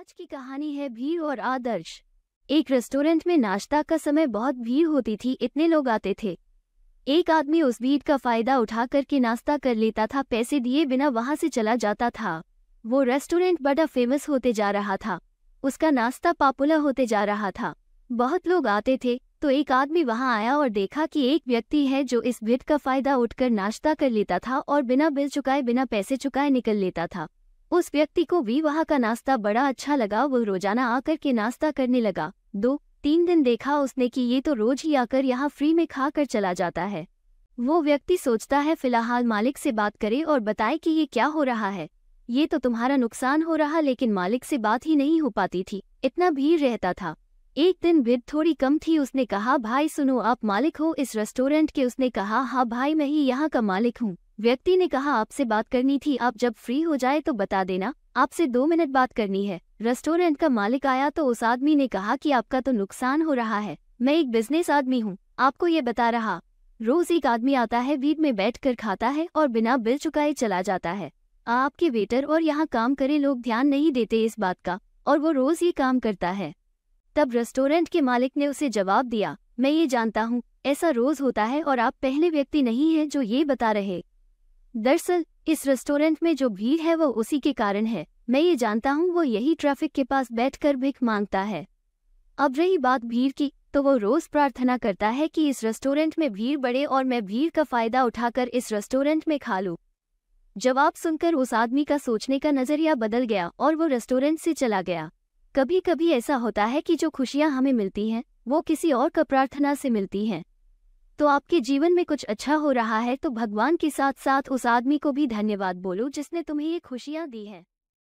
आज की कहानी है भीड़ और आदर्श एक रेस्टोरेंट में नाश्ता का समय बहुत भीड़ होती थी इतने लोग आते थे एक आदमी उस भीड़ का फायदा उठा करके नाश्ता कर लेता था पैसे दिए बिना वहां से चला जाता था वो रेस्टोरेंट बड़ा फेमस होते जा रहा था उसका नाश्ता पॉपुलर होते जा रहा था बहुत लोग आते थे तो एक आदमी वहां आया और देखा कि एक व्यक्ति है जो इस भीड़ का फायदा उठकर नाश्ता कर लेता था और बिना बिल चुकाए बिना पैसे चुकाए निकल लेता था उस व्यक्ति को भी वहाँ का नाश्ता बड़ा अच्छा लगा वह रोजाना आकर के नाश्ता करने लगा दो तीन दिन देखा उसने कि ये तो रोज ही आकर यहाँ फ्री में खा कर चला जाता है वो व्यक्ति सोचता है फिलहाल मालिक से बात करे और बताए कि ये क्या हो रहा है ये तो तुम्हारा नुकसान हो रहा लेकिन मालिक से बात ही नहीं हो पाती थी इतना भीड़ रहता था एक दिन भीड़ थोड़ी कम थी उसने कहा भाई सुनो आप मालिक हो इस रेस्टोरेंट के उसने कहा हाँ भाई मैं ही यहाँ का मालिक हूँ व्यक्ति ने कहा आपसे बात करनी थी आप जब फ्री हो जाए तो बता देना आपसे दो मिनट बात करनी है रेस्टोरेंट का मालिक आया तो उस आदमी ने कहा कि आपका तो नुकसान हो रहा है मैं एक बिजनेस आदमी हूँ आपको ये बता रहा रोज एक आदमी आता है वीट में बैठ कर खाता है और बिना बिल चुकाए चला जाता है आपके वेटर और यहाँ काम करे लोग ध्यान नहीं देते इस बात का और वो रोज ये काम करता है तब रेस्टोरेंट के मालिक ने उसे जवाब दिया मैं ये जानता हूँ ऐसा रोज होता है और आप पहले व्यक्ति नहीं हैं जो ये बता रहे दरअसल इस रेस्टोरेंट में जो भीड़ है वो उसी के कारण है मैं ये जानता हूँ वो यही ट्रैफिक के पास बैठकर भिख मांगता है अब रही बात भीड़ की तो वो रोज प्रार्थना करता है कि इस रेस्टोरेंट में भीड़ बढ़े और मैं भीड़ का फायदा उठाकर इस रेस्टोरेंट में खा लूँ जवाब सुनकर उस आदमी का सोचने का नजरिया बदल गया और वो रेस्टोरेंट से चला गया कभी कभी ऐसा होता है कि जो खुशियाँ हमें मिलती हैं वो किसी और का प्रार्थना से मिलती हैं तो आपके जीवन में कुछ अच्छा हो रहा है तो भगवान के साथ साथ उस आदमी को भी धन्यवाद बोलो जिसने तुम्हें ये खुशियाँ दी हैं